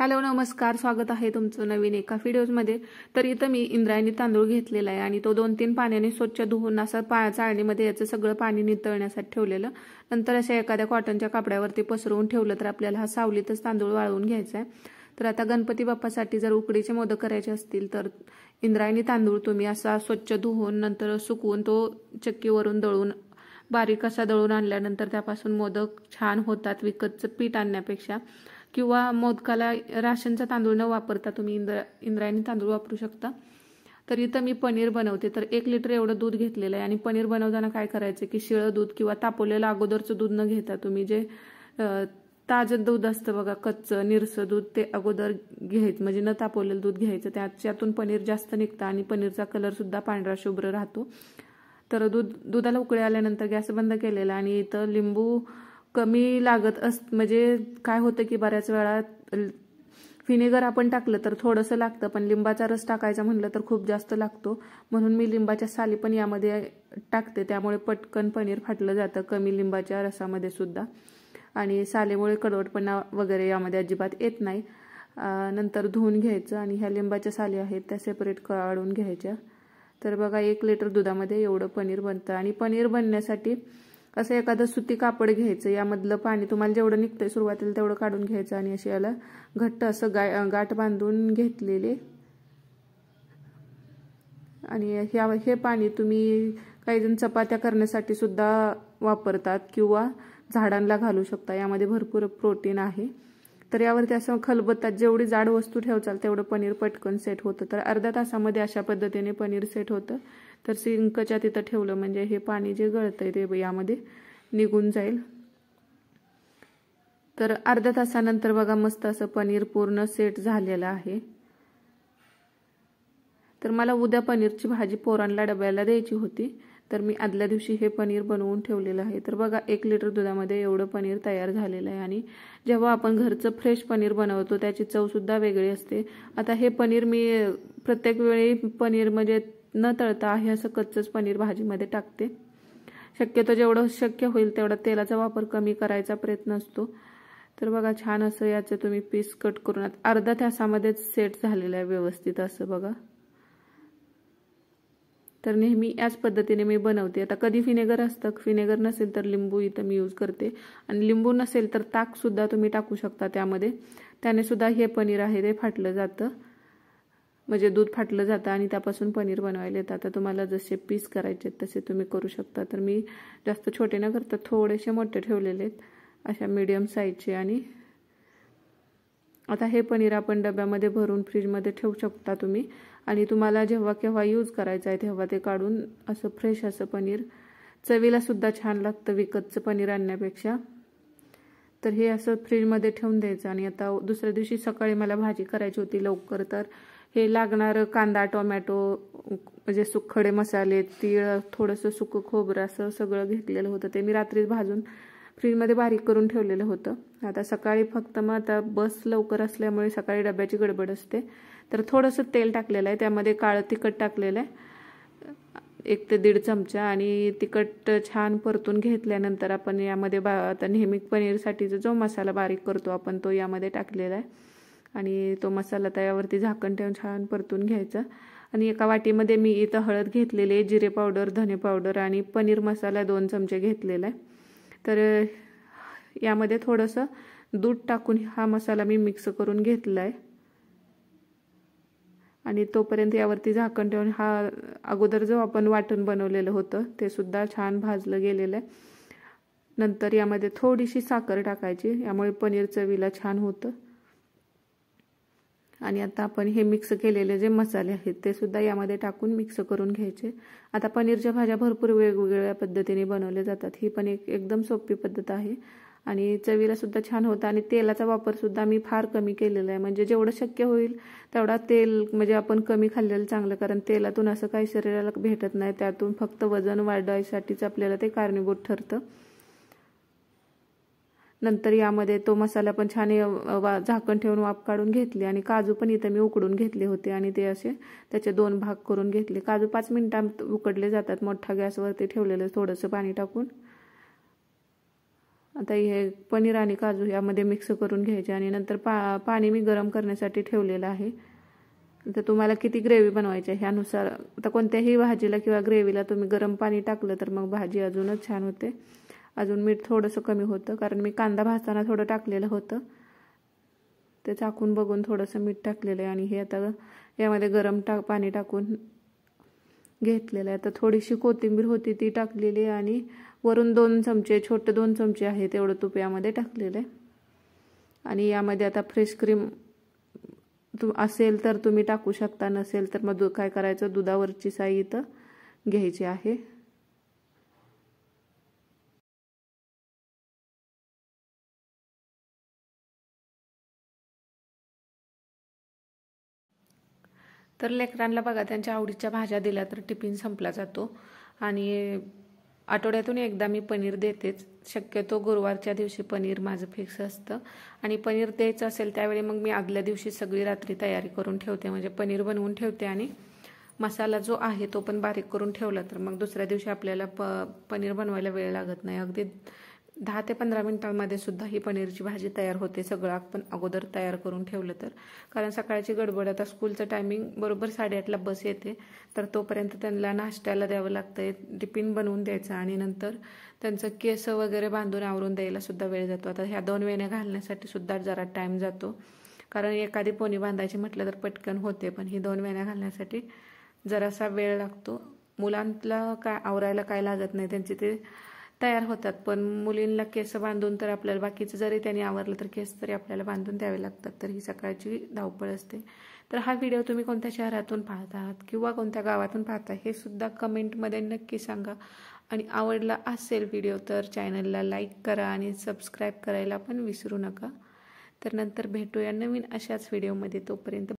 hello नमस्कार स्वागत आहे तुमचं नवीन एका व्हिडिओमध्ये तर इथं मी इंद्रायणी तांदूळ घेतलेला आहे आणि तो दोन तीन पाण्याने स्वच्छ धुवून असं पा चाळणीमध्ये याचं सगळं पाणी नितळण्यासाठी ठेवलेलं नंतर अशा एखाद्या कॉटनच्या कापड्यावरती पसरवून ठेवलं तर आपल्याला हा सावलीतच तांदूळ वाळवून घ्यायचा आहे तर आता गणपती बाप्पासाठी जर उकडीचे मोदक करायचे असतील तर इंद्रायणी तांदूळ तुम्ही असा स्वच्छ धुवून नंतर सुकवून तो चक्कीवरून दळून बारीक असा दळून आणल्यानंतर त्यापासून मोदक छान होतात विकतचं पीठ आणण्यापेक्षा किंवा मोदकाला राशनचा तांदूळ न वापरता तुम्ही इंद्रा इंद्रायणी तांदूळ वापरू शकता तर इथं मी पनीर बनवते तर एक लिटर एवढं दूध घेतलेलं आहे आणि पनीर बनवताना काय करायचं की शिळं दूध किंवा तापवलेलं अगोदरचं दूध न घेता तुम्ही जे ताजं दूध असतं बघा कच्चं निरसं दूध ते अगोदर घ्यायचं म्हणजे न तापवलेलं दूध घ्यायचं त्याच्यातून पनीर जास्त निघतं आणि पनीरचा कलरसुद्धा पांढरा शुभ्र राहतो तर दूध दुधाला उकळी आल्यानंतर गॅस बंद केलेला आणि इथं लिंबू कमी लागत अस म्हणजे काय होतं की बऱ्याच वेळा व्हिनेगर आपण टाकलं तर थोडंसं लागतं पण लिंबाचा रस टाकायचा म्हणलं तर खूप जास्त लागतो म्हणून मी लिंबाच्या साली पण यामध्ये टाकते त्यामुळे पटकन पनीर फाटलं जातं कमी लिंबाच्या रसामध्ये सुद्धा आणि सालीमुळे कडवटपणा वगैरे यामध्ये अजिबात येत नाही नंतर धुवून घ्यायचं आणि ह्या लिंबाच्या साली आहेत त्या सेपरेट काढून घ्यायच्या तर बघा एक लिटर दुधामध्ये एवढं पनीर बनतं आणि पनीर बनण्यासाठी असं एखादं सुती कापड घ्यायचं यामधलं पाणी तुम्हाला जेवढं निघतंय सुरुवातीला तेवढं काढून घ्यायचं आणि असे याला घट्ट असं गाठ बांधून घेतलेले आणि ह्या हे पाणी तुम्ही काही जण चपात्या करण्यासाठी सुद्धा वापरतात किंवा झाडांना घालू शकता यामध्ये भरपूर प्रोटीन आहे तर यावरती असं खलबत्तात जेवढी जाड वस्तू ठेवचाल तेवढं पनीर पटकन सेट होतं तर अर्ध्या तासामध्ये अशा पद्धतीने पनीर सेट होतं तर सिंकच्या तिथं ठेवलं म्हणजे हे पाणी जे गळतंय ते यामध्ये निघून जाईल तर अर्ध्या तासानंतर बघा मस्त असं पनीर पूर्ण सेट झालेलं आहे तर मला उद्या पनीरची भाजी पोरांना डब्याला द्यायची होती तर मी आदल्या दिवशी हे पनीर बनवून ठेवलेलं आहे तर बघा एक लिटर दुधामध्ये एवढं पनीर तयार झालेलं आहे आणि जेव्हा आपण घरचं फ्रेश पनीर बनवतो त्याची चवसुद्धा वेगळी असते आता हे पनीर मी प्रत्येक वेळी पनीर म्हणजे न तळता आहे असं कच्चंच पनीर भाजीमध्ये टाकते शक्यतो जेवढं शक्य होईल तेवढा तेलाचा वापर कमी करायचा प्रयत्न असतो तर बघा छान असं याचं तुम्ही पीस कट करून अर्धा तासामध्येच सेट झालेलं आहे व्यवस्थित असं बघा तर नेहमी याच पद्धतीने मी बनवते आता कधी व्हिनेगर असतं व्हिनेगर नसेल तर लिंबू इथं मी यूज करते आणि लिंबू नसेल तर ताकसुद्धा तुम्ही टाकू शकता त्यामध्ये त्याने सुद्धा हे पनीर आहे ते फाटलं जातं म्हणजे दूध फाटलं जातं आणि त्यापासून पनीर बनवायला येतात आता तुम्हाला जसे पीस करायचे तसे तुम्ही करू शकता तर मी जास्त छोटे न करता थोडेसे मोठे ठेवलेले आहेत अशा मीडियम साईजचे आणि आता हे पनीर आपण डब्यामध्ये भरून फ्रीजमध्ये ठेवू शकता तुम्ही आणि तुम्हाला जेव्हा केव्हा यूज करायचं आहे तेव्हा ते काढून असं फ्रेश असं पनीर चवीला सुद्धा छान लागतं विकतचं पनीर आणण्यापेक्षा तर हे असं फ्रीजमध्ये ठेवून द्यायचं आणि आता दुसऱ्या दिवशी सकाळी मला भाजी करायची होती लवकर तर हे लागणारं कांदा टोमॅटो म्हणजे सुखडे मसाले तीळ थोडंसं सुकं खोबरं असं सगळं घेतलेलं होतं ते मी रात्रीच भाजून फ्रीजमध्ये बारीक करून ठेवलेलं होतं आता सकाळी फक्त मग आता बस लवकर असल्यामुळे सकाळी डब्याची गडबड असते तर थोडंसं तेल टाकलेलं आहे त्यामध्ये काळं तिखट टाकलेलं आहे एक ते दीड चमचा आणि तिखट छान परतून घेतल्यानंतर आपण यामध्ये बा आता नेहमी पनीरसाठीचा जो मसाला बारीक करतो आपण तो यामध्ये टाकलेला आहे आणि तो मसाला तव्यावरती झाकण ठेवून छान परतून घ्यायचा आणि एका वाटीमध्ये मी इथं हळद घेतलेले जिरे पावडर धने पावडर आणि पनीर मसाला दोन चमचे घेतलेला आहे तर यामध्ये थोडंसं दूध टाकून हा मसाला मी मिक्स करून घेतला आहे आणि तोपर्यंत यावरती झाकण ठेवून हा अगोदर जो आपण वाटण बनवलेलं होतं ते सुद्धा छान भाजलं गेलेलं आहे नंतर यामध्ये थोडीशी साखर टाकायची यामुळे पनीर चवीला छान होतं आणि आता आपण हे मिक्स केलेले जे मसाले आहेत ते सुद्धा यामध्ये टाकून मिक्स करून घ्यायचे आता पनीरच्या भाज्या भरपूर वेगवेगळ्या पद्धतीने बनवल्या जातात ही पण एक एकदम सोपी पद्धत आहे आणि चवीला सुद्धा छान होतं आणि तेलाचा वापर सुद्धा मी फार कमी केलेला आहे म्हणजे जेवढं शक्य होईल तेवढा तेल म्हणजे आपण कमी खाल्लेलं चांगलं कारण तेलातून असं काही शरीराला भेटत नाही त्यातून फक्त वजन वाढवायसाठीच आपल्याला ते कारणीभूत ठरतं नंतर यामध्ये तो मसाला पण छान वा झाकण ठेवून वाफ काढून घेतली आणि काजू पण इथं मी उकडून घेतले होते आणि ते असे त्याचे दोन भाग करून घेतले काजू पाच मिनटांत उकडले जातात मोठ्या गॅसवरती ठेवलेलं थोडंसं पाणी टाकून आता हे पनीर आणि काजू यामध्ये मिक्स करून घ्यायचे आणि नंतर पा पाणी मी गरम करण्यासाठी ठेवलेलं आहे तर तुम्हाला किती ग्रेव्ही बनवायची आहे ह्यानुसार आता कोणत्याही भाजीला किंवा ग्रेव्हीला तुम्ही गरम पाणी टाकलं तर मग भाजी अजूनच छान होते अजून मीठ थोडंसं कमी होतं कारण मी कांदा भाजताना थोडं टाकलेलं होतं ते चाकून बघून थोडंसं मीठ टाकलेलं आहे आणि हे आता यामध्ये गरम टा पाणी टाकून घेतलेलं आहे आता थोडीशी कोथिंबीर होती ती टाकलेली आहे आणि वरून दोन चमचे छोटे दोन चमचे आहे तेवढं तूप यामध्ये टाकलेलं आहे आणि यामध्ये आता फ्रेश क्रीम तू असेल तर तुम्ही टाकू शकता नसेल तर मग काय करायचं दुधावरची साई इथं घ्यायची आहे तर लेकरांना बघा त्यांच्या आवडीच्या भाज्या दिल्या तर टिफिन संपला जातो आणि आठवड्यातून एकदा मी पनीर देतेच शक्यतो गुरुवारच्या दिवशी पनीर माझं फिक्स असतं आणि पनीर द्यायचं असेल त्यावेळी मग मी आदल्या दिवशी सगळी रात्री तयारी करून ठेवते म्हणजे पनीर बनवून ठेवते आणि मसाला जो आहे तो पण बारीक करून ठेवला तर मग दुसऱ्या दिवशी आपल्याला प पनीर बनवायला वेळ लागत नाही अगदी दहा ते पंधरा मिनिटांमध्ये सुद्धा ही पनीरची भाजी तयार होते सगळं आपण अगोदर तयार करून ठेवलं तर कारण सकाळची गडबड आता स्कूलचं टायमिंग बरोबर साडेआठला बस येते तर तोपर्यंत त्यांना नाश्त्याला द्यावं लागतंय टिफिन बनवून द्यायचं आणि नंतर त्यांचं केस वगैरे बांधून आवरून द्यायला सुद्धा वेळ जातो आता ह्या दोन वेण्या घालण्यासाठी सुद्धा जरा टाईम जातो कारण एखादी पोणी बांधायची म्हटलं तर पटकन होते पण ही दोन वेण्या घालण्यासाठी जरासा वेळ लागतो मुलांना काय आवरायला काय लागत नाही त्यांची ते तयार होतात पण मुलींना केस बांधून तर आपल्याला बाकीचं जरी त्यांनी आवरलं तर केस तरी आपल्याला बांधून द्यावे लागतात तर ही सकाळची धावपळ असते तर हा व्हिडिओ तुम्ही कोणत्या शहरातून पाहत आहात किंवा कोणत्या गावातून पाहता हे सुद्धा कमेंटमध्ये नक्की सांगा आणि आवडला असेल व्हिडिओ तर चॅनलला लाईक करा आणि सबस्क्राईब करायला पण विसरू नका तर नंतर भेटूया नवीन अशाच व्हिडिओमध्ये तोपर्यंत